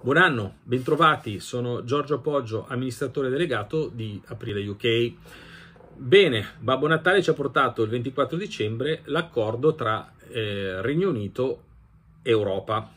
Buon anno, bentrovati, sono Giorgio Poggio, amministratore delegato di Aprile UK. Bene, Babbo Natale ci ha portato il 24 dicembre l'accordo tra eh, Regno Unito e Europa.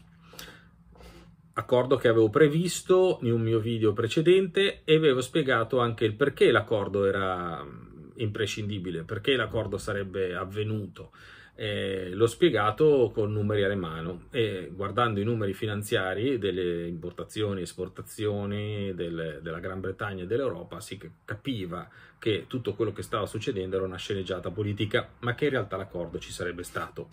Accordo che avevo previsto in un mio video precedente e avevo spiegato anche il perché l'accordo era mm, imprescindibile, perché l'accordo sarebbe avvenuto eh, l'ho spiegato con numeri alle mano e guardando i numeri finanziari delle importazioni e esportazioni del, della Gran Bretagna e dell'Europa si capiva che tutto quello che stava succedendo era una sceneggiata politica, ma che in realtà l'accordo ci sarebbe stato.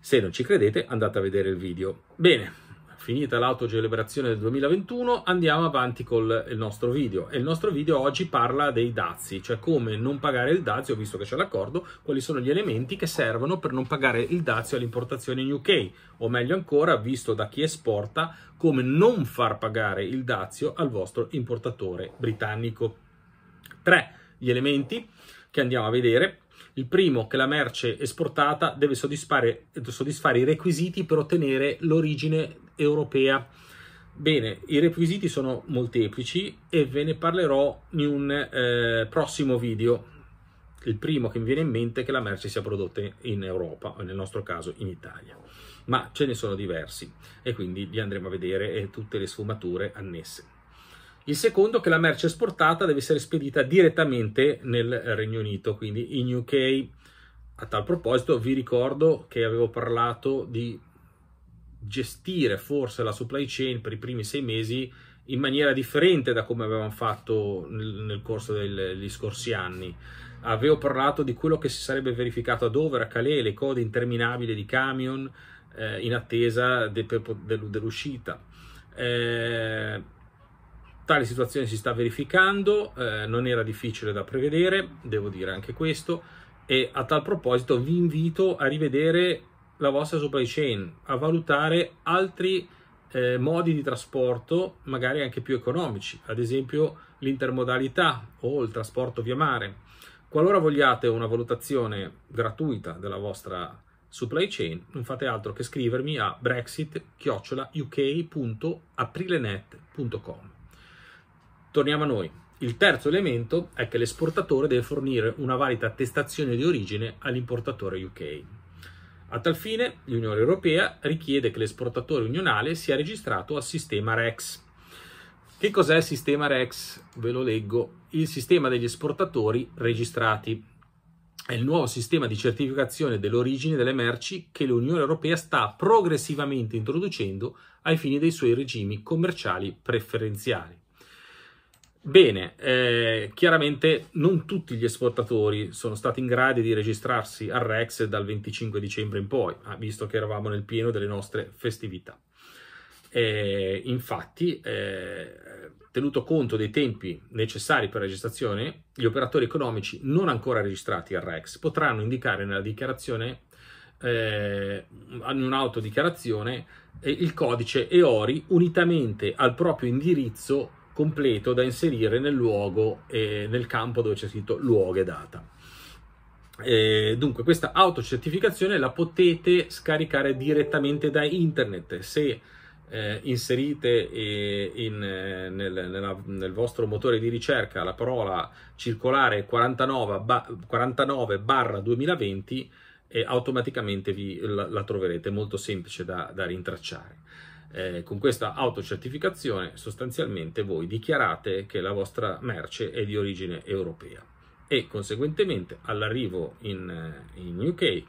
Se non ci credete andate a vedere il video. Bene, finita l'autocelebrazione del 2021, andiamo avanti con il nostro video. E il nostro video oggi parla dei dazi, cioè come non pagare il dazio, visto che c'è l'accordo, quali sono gli elementi che servono per non pagare il dazio all'importazione in UK, o meglio ancora, visto da chi esporta, come non far pagare il dazio al vostro importatore britannico. Tre Gli elementi che andiamo a vedere il primo, che la merce esportata deve soddisfare, soddisfare, i requisiti per ottenere l'origine europea. Bene, i requisiti sono molteplici e ve ne parlerò in un eh, prossimo video. Il primo che mi viene in mente è che la merce sia prodotta in Europa, nel nostro caso in Italia. Ma ce ne sono diversi e quindi li andremo a vedere e tutte le sfumature annesse. Il secondo è che la merce esportata deve essere spedita direttamente nel Regno Unito, quindi in UK. A tal proposito vi ricordo che avevo parlato di gestire forse la supply chain per i primi sei mesi in maniera differente da come avevamo fatto nel, nel corso degli scorsi anni. Avevo parlato di quello che si sarebbe verificato a Dover, a Calais, le code interminabili di camion eh, in attesa de, de, de, dell'uscita. Eh, tale situazione si sta verificando, eh, non era difficile da prevedere, devo dire anche questo, e a tal proposito vi invito a rivedere la vostra supply chain, a valutare altri eh, modi di trasporto, magari anche più economici, ad esempio l'intermodalità o il trasporto via mare. Qualora vogliate una valutazione gratuita della vostra supply chain, non fate altro che scrivermi a brexit-uk.aprilenet.com. Torniamo a noi. Il terzo elemento è che l'esportatore deve fornire una valida attestazione di origine all'importatore UK. A tal fine, l'Unione Europea richiede che l'esportatore unionale sia registrato al sistema REX. Che cos'è il sistema REX? Ve lo leggo. Il sistema degli esportatori registrati. È il nuovo sistema di certificazione dell'origine delle merci che l'Unione Europea sta progressivamente introducendo ai fini dei suoi regimi commerciali preferenziali. Bene, eh, chiaramente non tutti gli esportatori sono stati in grado di registrarsi al REX dal 25 dicembre in poi, ah, visto che eravamo nel pieno delle nostre festività. Eh, infatti, eh, tenuto conto dei tempi necessari per la registrazione, gli operatori economici non ancora registrati al REX potranno indicare nella dichiarazione, eh, in un'autodichiarazione, eh, il codice EORI unitamente al proprio indirizzo completo da inserire nel luogo e nel campo dove c'è scritto luogo e data. E dunque, questa autocertificazione la potete scaricare direttamente da internet. Se eh, inserite eh, in, eh, nel, nella, nel, vostro motore di ricerca la parola circolare 49, barra 2020, eh, automaticamente vi, la, la, troverete, molto semplice da, da rintracciare eh, con questa autocertificazione sostanzialmente voi dichiarate che la vostra merce è di origine europea e conseguentemente all'arrivo in, eh, in UK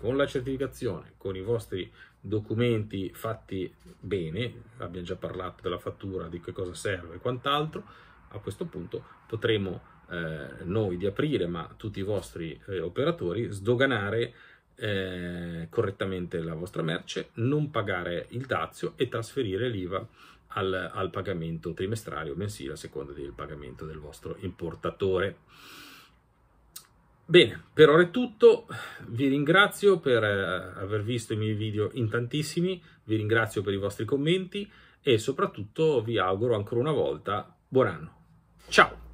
con la certificazione, con i vostri documenti fatti bene, abbiamo già parlato della fattura, di che cosa serve e quant'altro, a questo punto potremo eh, noi di aprire, ma tutti i vostri eh, operatori, sdoganare eh, correttamente la vostra merce, non pagare il dazio e trasferire l'IVA al, al pagamento trimestrale o mensile a seconda del pagamento del vostro importatore. Bene, per ora è tutto, vi ringrazio per eh, aver visto i miei video in tantissimi, vi ringrazio per i vostri commenti e soprattutto vi auguro ancora una volta buon anno. Ciao!